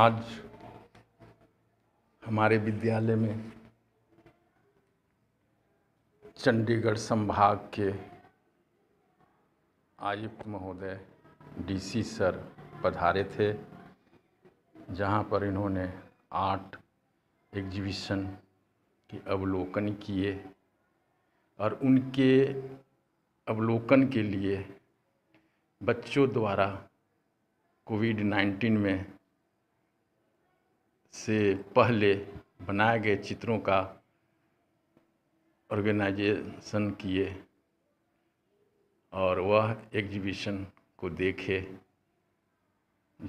आज हमारे विद्यालय में चंडीगढ़ संभाग के आयुक्त महोदय डीसी सर पधारे थे जहां पर इन्होंने आर्ट एग्जीबिशन के अवलोकन किए और उनके अवलोकन के लिए बच्चों द्वारा कोविड नाइन्टीन में से पहले बनाए गए चित्रों का ऑर्गेनाइजेशन किए और वह एग्जीबिशन को देखे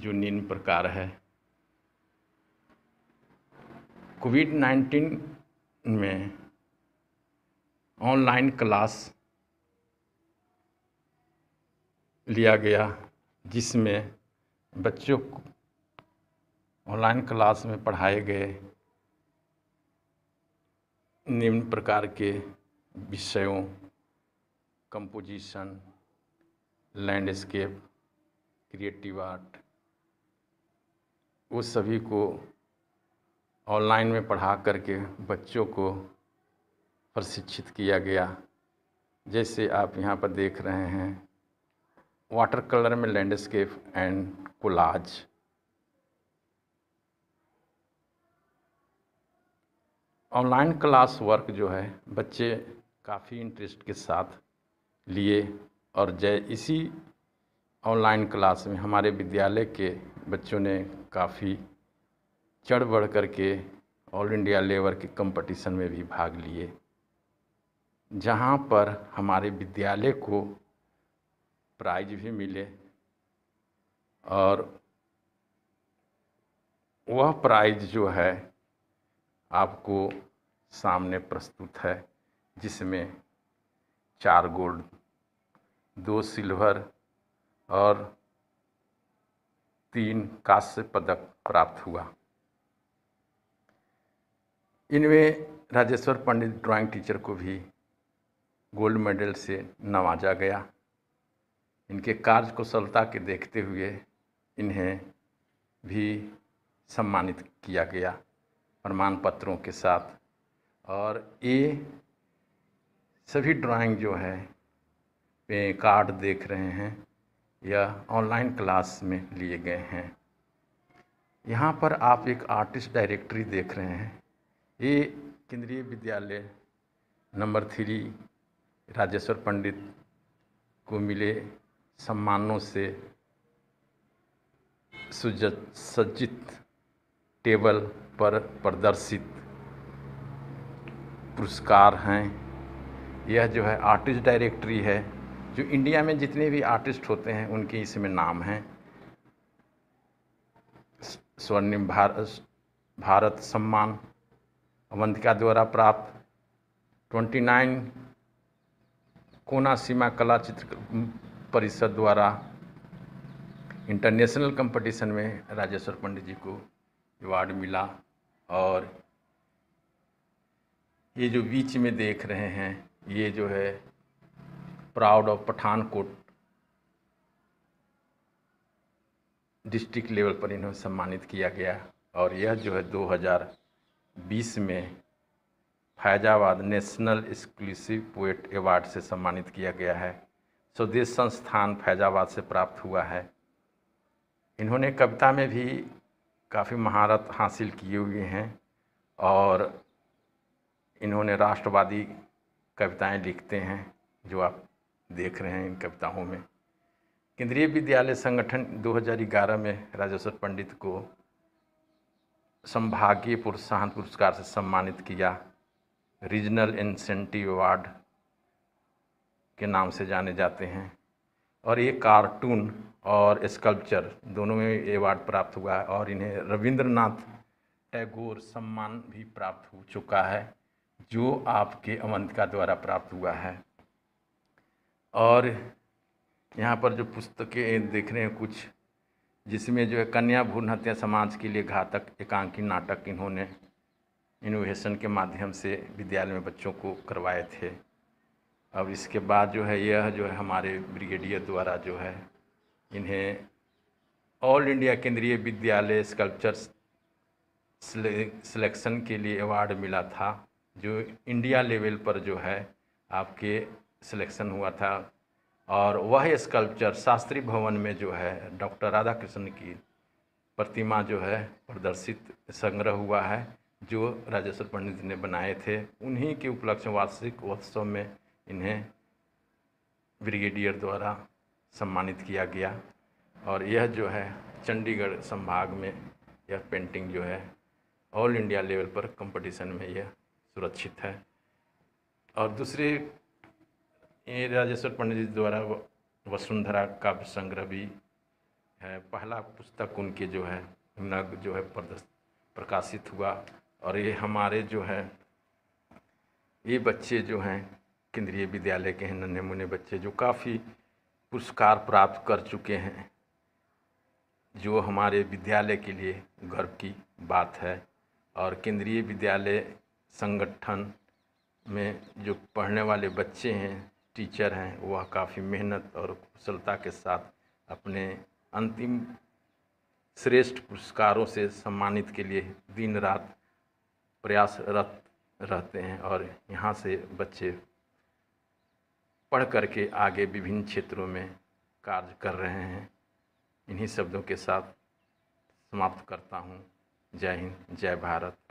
जो निम्न प्रकार है कोविड नाइन्टीन में ऑनलाइन क्लास लिया गया जिसमें बच्चों ऑनलाइन क्लास में पढ़ाए गए निम्न प्रकार के विषयों कंपोजिशन लैंडस्केप क्रिएटिव आर्ट उस सभी को ऑनलाइन में पढ़ा करके बच्चों को प्रशिक्षित किया गया जैसे आप यहाँ पर देख रहे हैं वाटर कलर में landscape and collage online class work जो है बच्चे काफ़ी इंटरेस्ट के साथ लिए और जय इसी ऑनलाइन क्लास में हमारे विद्यालय के बच्चों ने काफ़ी चढ़ बढ़ कर के ऑल इंडिया लेवल के कंपटीशन में भी भाग लिए जहाँ पर हमारे विद्यालय को प्राइज भी मिले और वह प्राइज जो है आपको सामने प्रस्तुत है जिसमें चार गोल्ड दो सिल्वर और तीन कांस्य पदक प्राप्त हुआ इनमें राजेश्वर पंडित ड्राइंग टीचर को भी गोल्ड मेडल से नवाजा गया इनके कार्य कुशलता के देखते हुए इन्हें भी सम्मानित किया गया प्रमाण पत्रों के साथ और ये सभी ड्राइंग जो है पे कार्ड देख रहे हैं या ऑनलाइन क्लास में लिए गए हैं यहाँ पर आप एक आर्टिस्ट डायरेक्टरी देख रहे हैं ये केंद्रीय विद्यालय नंबर थ्री राजेश्वर पंडित को मिले सम्मानों से सुज सज्जित टेबल पर प्रदर्शित पुरस्कार हैं यह जो है आर्टिस्ट डायरेक्टरी है जो इंडिया में जितने भी आर्टिस्ट होते हैं उनके इसमें नाम हैं स्वर्णिम भारत भारत सम्मान अवंतिका द्वारा प्राप्त 29 कोना सीमा कला चित्र परिषद द्वारा इंटरनेशनल कंपटीशन में राजेश्वर पंडित जी को अवार्ड मिला और ये जो बीच में देख रहे हैं ये जो है proud of Pathankot district level पर इन्हें सम्मानित किया गया और यह जो है 2020 में Faizabad national exclusive poet award से सम्मानित किया गया है स्वदेश संस्थान फैजाबाद से प्राप्त हुआ है इन्होंने कविता में भी काफ़ी महारत हासिल किए हुए हैं और इन्होंने राष्ट्रवादी कविताएं लिखते हैं जो आप देख रहे हैं इन कविताओं में केंद्रीय विद्यालय संगठन 2011 में राजेश्वर पंडित को संभागीय प्रोत्साहन पुरस्कार से सम्मानित किया रीजनल इंसेंटिव अवार्ड के नाम से जाने जाते हैं और ये कार्टून और स्कल्पचर दोनों में अवार्ड प्राप्त हुआ है और इन्हें रविंद्रनाथ टैगोर सम्मान भी प्राप्त हो चुका है जो आपके अवंतिका द्वारा प्राप्त हुआ है और यहाँ पर जो पुस्तकें देख रहे हैं कुछ जिसमें जो है कन्या भ्रूण हत्या समाज के लिए घातक एकांकी नाटक इन्होंने इनोवेशन के माध्यम से विद्यालय में बच्चों को करवाए थे अब इसके बाद जो है यह जो है हमारे ब्रिगेडियर द्वारा जो है इन्हें ऑल इंडिया केंद्रीय विद्यालय स्कल्पचर सिलेक्शन के लिए अवार्ड मिला था जो इंडिया लेवल पर जो है आपके सिलेक्शन हुआ था और वह स्कल्पचर शास्त्री भवन में जो है डॉक्टर राधा कृष्ण की प्रतिमा जो है प्रदर्शित संग्रह हुआ है जो राजेश्वर पंडित ने बनाए थे उन्हीं के उपलक्ष्य वार्षिक उत्सव में इन्हें ब्रिगेडियर द्वारा सम्मानित किया गया और यह जो है चंडीगढ़ संभाग में यह पेंटिंग जो है ऑल इंडिया लेवल पर कंपटीशन में यह सुरक्षित है और दूसरे ये राजेश्वर पंडित जी द्वारा वसुंधरा काव्य संग्रह भी है पहला पुस्तक उनके जो है नग जो है प्रकाशित हुआ और ये हमारे जो है ये बच्चे जो हैं केंद्रीय विद्यालय के हैं नन्हे मुन्ने बच्चे जो काफ़ी पुरस्कार प्राप्त कर चुके हैं जो हमारे विद्यालय के लिए गर्व की बात है और केंद्रीय विद्यालय संगठन में जो पढ़ने वाले बच्चे हैं टीचर हैं वह काफ़ी मेहनत और कुशलता के साथ अपने अंतिम श्रेष्ठ पुरस्कारों से सम्मानित के लिए दिन रात प्रयासरत रहते हैं और यहाँ से बच्चे पढ़ करके आगे विभिन्न क्षेत्रों में कार्य कर रहे हैं इन्हीं शब्दों के साथ समाप्त करता हूँ जय हिंद जय भारत